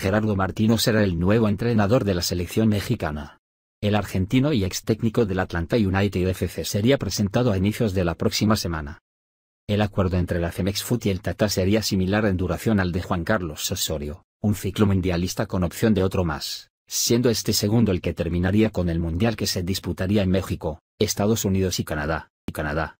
Gerardo Martino será el nuevo entrenador de la selección mexicana. El argentino y ex técnico del Atlanta United FC sería presentado a inicios de la próxima semana. El acuerdo entre la Femex Foot y el Tata sería similar en duración al de Juan Carlos Osorio, un ciclo mundialista con opción de otro más, siendo este segundo el que terminaría con el mundial que se disputaría en México, Estados Unidos y Canadá, y Canadá.